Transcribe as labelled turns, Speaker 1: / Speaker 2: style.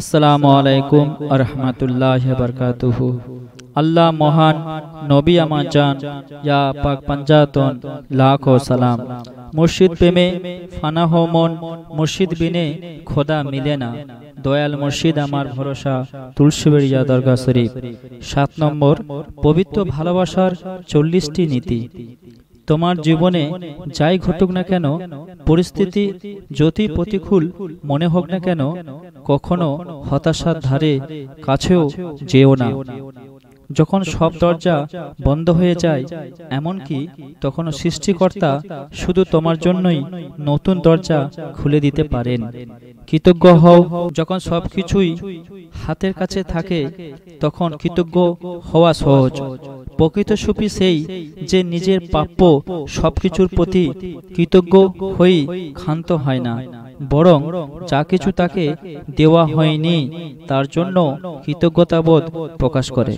Speaker 1: আসসালামু আলাইকুম আরহামতুল্লাহ বরকাত আল্লাহ মহান নবী আমা চান ইয়া পাক পঞ্জাতন লাখ ও সালাম মুর্শিদ প্রেমে ফানা মুর্শিদ বিনে খোদা মিলে না দয়াল মুর্শিদ আমার ভরসা তুলসীবেড়িয়া দরগা শরীফ সাত নম্বর পবিত্র ভালোবাসার চল্লিশটি নীতি তোমার জীবনে যাই ঘটুক না কেন পরিস্থিতি যতি প্রতিকূল মনে হোক না কেন কখনো হতাশার ধারে কাছেও যেও না যখন সব দরজা বন্ধ হয়ে যায় এমনকি তখন সৃষ্টিকর্তা শুধু তোমার জন্যই নতুন দরজা খুলে দিতে পারেন কৃতজ্ঞ হও যখন সব কিছুই হাতের কাছে থাকে তখন কৃতজ্ঞ হওয়া সহজ প্রকৃত সুপি সেই যে নিজের প্রাপ্য সবকিছুর প্রতি কৃতজ্ঞ হয়ে ক্ষান্ত হয় না বরং যা কিছু তাকে দেওয়া হয়নি তার জন্য কৃতজ্ঞতাবোধ প্রকাশ করে